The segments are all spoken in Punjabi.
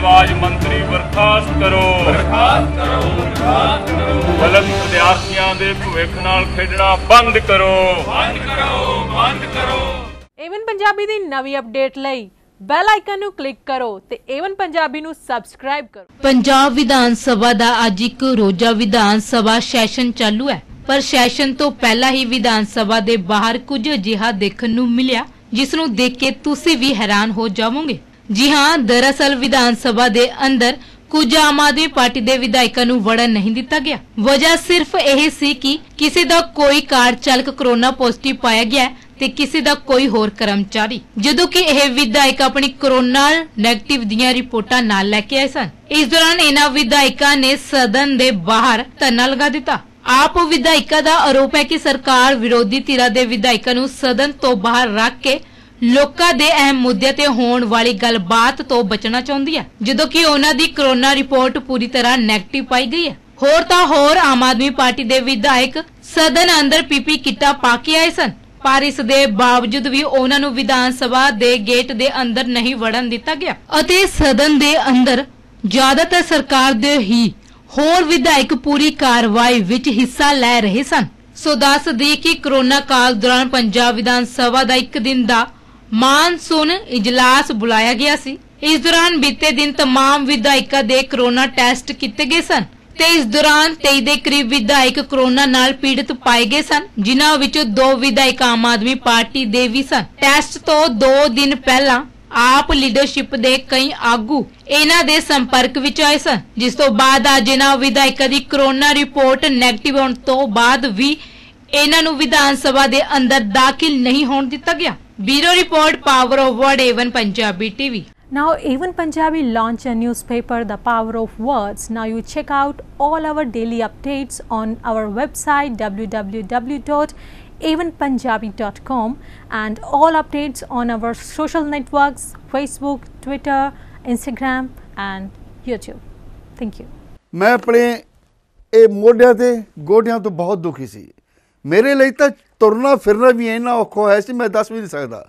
ਨਿਵਾਜ ਮੰਤਰੀ ਬਰਖਾਸਤ ਕਰੋ ਬਰਖਾਸਤ ਕਰੋ ਬਰਖਾਸਤ ਕਰੋ ਗਲਤ ਵਿਦਿਆਰਥੀਆਂ ਦੇ ਭਵਿੱਖ ਨਾਲ ਖੇਡਣਾ ਬੰਦ ਕਰੋ ਬੰਦ ਕਰੋ ਬੰਦ ਕਰੋ ਏਵਨ ਪੰਜਾਬੀ ਦੀ ਨਵੀਂ ਅਪਡੇਟ ਲਈ ਬੈਲ ਆਈਕਨ ਨੂੰ ਕਲਿੱਕ ਕਰੋ ਤੇ ਏਵਨ ਪੰਜਾਬੀ ਨੂੰ ਸਬਸਕ੍ਰਾਈਬ ਕਰੋ ਪੰਜਾਬ ਵਿਧਾਨ ਸਭਾ ਦਾ ਅੱਜ ਇੱਕ ਰੋਜ਼ਾ ਵਿਧਾਨ ਸਭਾ ਸੈਸ਼ਨ ਚਾਲੂ ਹੈ ਪਰ ਸੈਸ਼ਨ ਤੋਂ ਪਹਿਲਾਂ ਹੀ ਵਿਧਾਨ ਸਭਾ ਦੇ ਬਾਹਰ ਕੁਝ ਅਜਿਹਾ ਦੇਖਣ ਨੂੰ ਮਿਲਿਆ ਜਿਸ ਨੂੰ ਦੇਖ ਕੇ ਤੁਸੀਂ ਵੀ ਹੈਰਾਨ ਹੋ ਜਾਵੋਗੇ ਜੀ ਹਾਂ ਦਰਅਸਲ ਵਿਧਾਨ ਸਭਾ ਦੇ ਅੰਦਰ ਕੁਝ ਆਮ ਆਦਮੀ ਪਾਰਟੀ ਦੇ ਵਿਧਾਇਕਾਂ ਨੂੰ ਵੜਨ ਨਹੀਂ ਦਿੱਤਾ ਗਿਆ ਵਜ੍ਹਾ ਸਿਰਫ ਇਹ ਸੀ ਕਿ ਕਿਸੇ ਦਾ ਕੋਈ ਕਾਰ ਚਾਲਕ ਕਰੋਨਾ ਪੋਜ਼ਿਟਿਵ ਪਾਇਆ ਗਿਆ ਤੇ ਕਿਸੇ ਦਾ ਕੋਈ ਹੋਰ ਕਰਮਚਾਰੀ ਜਦੋਂ ਕਿ ਇਹ ਵਿਧਾਇਕ ਆਪਣੀ ਕਰੋਨਾ ਨੈਗੇਟਿਵ ਦੀਆਂ ਰਿਪੋਰਟਾਂ ਨਾਲ ਲੈ ਕੇ ਆਏ ਸਨ ਇਸ ਦੌਰਾਨ ਇਹਨਾਂ ਵਿਧਾਇਕਾਂ ਨੇ ਸਦਨ ਦੇ ਬਾਹਰ ਧਰਨਾ ਲਗਾ ਦਿੱਤਾ ਆਪ ਵਿਧਾਇਕਾਂ ਦਾ ਆਰੋਪ ਹੈ ਕਿ ਸਰਕਾਰ ਵਿਰੋਧੀ ਧਿਰਾਂ ਦੇ ਵਿਧਾਇਕਾਂ ਨੂੰ ਸਦਨ ਤੋਂ ਬਾਹਰ ਰੱਖ ਕੇ ਲੋਕਾਂ ਦੇ ਅਹਿਮ ਮੁੱਦੇ ਤੇ ਹੋਣ ਵਾਲੀ ਗੱਲਬਾਤ ਤੋਂ ਬਚਣਾ ਚਾਹੁੰਦੀ ਹੈ ਜਦੋਂ ਕਿ ਉਹਨਾਂ ਦੀ ਕਰੋਨਾ ਰਿਪੋਰਟ ਪੂਰੀ ਤਰ੍ਹਾਂ ਨੈਗੇਟਿਵ ਪਾਈ ਗਈ ਹੈ ਹੋਰ ਤਾਂ ਹੋਰ ਆਮ ਆਦਮੀ ਪਾਰਟੀ ਦੇ ਵਿਧਾਇਕ ਸਦਨ ਅੰਦਰ ਪੀਪੀ ਕਿੱਟਾ ਪਾ ਕੇ ਆਏ ਸਨ ਪਰ ਇਸ ਦੇ ਬਾਵਜੂਦ ਵੀ ਉਹਨਾਂ ਨੂੰ ਵਿਧਾਨ ਸਭਾ ਦੇ ਗੇਟ ਦੇ ਅੰਦਰ ਨਹੀਂ ਵੜਨ ਦਿੱਤਾ ਗਿਆ ਅਤੇ ਸਦਨ ਦੇ ਅੰਦਰ ਜ਼ਿਆਦਾਤਰ ਸਰਕਾਰ ਦੇ ਹੀ ਹੋਰ ਵਿਧਾਇਕ ਪੂਰੀ ਕਾਰਵਾਈ ਵਿੱਚ ਹਿੱਸਾ ਲੈ ਰਹੇ ਸਨ ਸੋ ਦੱਸ ਦੇ ਕਿ ਕਰੋਨਾ ਕਾਲ ਦੌਰਾਨ ਪੰਜਾਬ ਵਿਧਾਨ ਸਭਾ ਦਾ ਇੱਕ ਦਿਨ ਦਾ ਮਾਨਸੂਨ ਇਜਲਾਸ ਬੁਲਾਇਆ ਗਿਆ ਸੀ ਇਸ ਦੌਰਾਨ ਬੀਤੇ ਦਿਨ तमाम ਵਿਧਾਇਕਾਂ ਦੇ ਕਰੋਨਾ ਟੈਸਟ ਕੀਤੇ ਗਏ ਸਨ ਤੇ ਇਸ ਦੌਰਾਨ 23 ਦੇ ਕਰੀਬ ਵਿਧਾਇਕ ਕਰੋਨਾ ਨਾਲ ਪੀੜਤ ਪਾਏ ਗਏ ਸਨ ਜਿਨ੍ਹਾਂ ਵਿੱਚੋਂ ਦੋ ਵਿਧਾਇਕ ਆਮ ਆਦਮੀ ਪਾਰਟੀ ਦੇ ਵੀ ਸਨ ਟੈਸਟ ਤੋਂ 2 ਦਿਨ ਪਹਿਲਾਂ ਆਪ ਲੀਡਰਸ਼ਿਪ ਦੇ ਕਈ ਆਗੂ ਇਹਨਾਂ ਦੇ ਸੰਪਰਕ ਵਿੱਚ ਆਏ ਸਨ ਜਿਸ ਤੋਂ ਬਾਅਦ ਆ ਇਹਨਾਂ ਵਿਧਾਇਕਾਂ ਦੀ ਕਰੋਨਾ ਰਿਪੋਰਟ ਨੈਗੇਟਿਵ ਆਉਣ ਤੋਂ ਬਾਅਦ ਵੀ ਇਹਨਾਂ ਨੂੰ ਵਿਧਾਨ ਸਭਾ ਦੇ ਅੰਦਰ ਦਾਖਲ ਨਹੀਂ ਹੋਣ ਦਿੱਤਾ ਗਿਆ Bureau Report Power of Word Even Punjabi TV. Now Even Punjabi launch a newspaper The Power of Words. Now you check out all our daily updates on our website www.evenpunjabi.com and all updates on our social networks Facebook, Twitter, Instagram and YouTube. Thank you. मैं अपने ਇਹ ਮੋਢਿਆਂ ਤੇ ਗੋਢਿਆਂ ਤੋਂ ਬਹੁਤ ਦੁਖੀ ਸੀ ਮੇਰੇ ਲਈ ਤਾਂ ਤੁਰਨਾ ਫਿਰਨਾ ਵੀ ਇੰਨਾ ਔਖਾ ਹੈ ਸੀ ਮੈਂ ਦੱਸ ਵੀ ਨਹੀਂ ਸਕਦਾ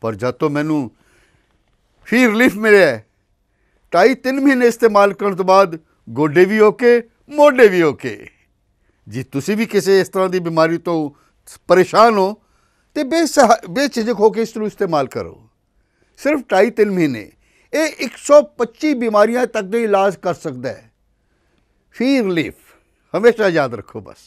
ਪਰ ਜਦ ਤੋਂ ਮੈਨੂੰ ਫੀ ਰਿਲੀਫ ਮਿਲਿਆ 2 3 ਮਹੀਨੇ ਇਸਤੇਮਾਲ ਕਰਨ ਤੋਂ ਬਾਅਦ ਗੋਡੇ ਵੀ ਓਕੇ ਮੋਢੇ ਵੀ ਓਕੇ ਜੇ ਤੁਸੀਂ ਵੀ ਕਿਸੇ ਇਸ ਤਰ੍ਹਾਂ ਦੀ ਬਿਮਾਰੀ ਤੋਂ ਪਰੇਸ਼ਾਨ ਹੋ ਤੇ ਬੇਝਿਜਕ ਹੋ ਕੇ ਇਸ ਨੂੰ ਇਸਤੇਮਾਲ ਕਰੋ ਸਿਰਫ ਟਾਈ 3 ਮਹੀਨੇ ਇਹ 125 ਬਿਮਾਰੀਆਂ ਤੱਕ ਦੇ ਇਲਾਜ ਕਰ ਸਕਦਾ ਹੈ ਫੀ ਰਿਲੀਫ ਹਮੇਸ਼ਾ ਯਾਦ ਰੱਖੋ ਬਸ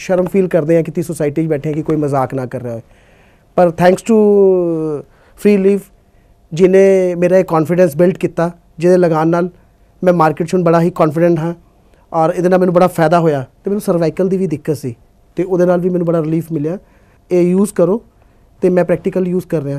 ਸ਼ਰਮ ਫੀਲ ਕਰਦੇ ਆ ਕਿਤੇ ਸੋਸਾਇਟੀ 'ਚ ਬੈਠੇ ਆ ਕਿ ਕੋਈ ਮਜ਼ਾਕ ਨਾ ਕਰ ਰਿਹਾ ਹੋਵੇ ਪਰ ਥੈਂਕਸ ਟੂ ਫ੍ਰੀ ਲੀਵ ਜਿਨੇ ਮੇਰਾ ਇਹ ਕੌਨਫੀਡੈਂਸ ਬਿਲਡ ਕੀਤਾ ਜਿਹਦੇ ਲਗਾਨ ਨਾਲ ਮੈਂ ਮਾਰਕੀਟ 'ਚੋਂ ਬੜਾ ਹੀ ਕੌਨਫੀਡੈਂਟ ਹਾਂ ਔਰ ਇਹਦੇ ਨਾਲ ਮੈਨੂੰ ਬੜਾ ਫਾਇਦਾ ਹੋਇਆ ਤੇ ਮੈਨੂੰ ਸਰਵਾਈਕਲ ਦੀ ਵੀ ਦਿੱਕਤ ਸੀ ਤੇ ਉਹਦੇ ਨਾਲ ਵੀ ਮੈਨੂੰ ਬੜਾ ਰਿਲੀਫ ਮਿਲਿਆ ਇਹ ਯੂਜ਼ ਕਰੋ ਤੇ ਮੈਂ ਪ੍ਰੈਕਟੀਕਲ ਯੂਜ਼ ਕਰ ਰਿਹਾ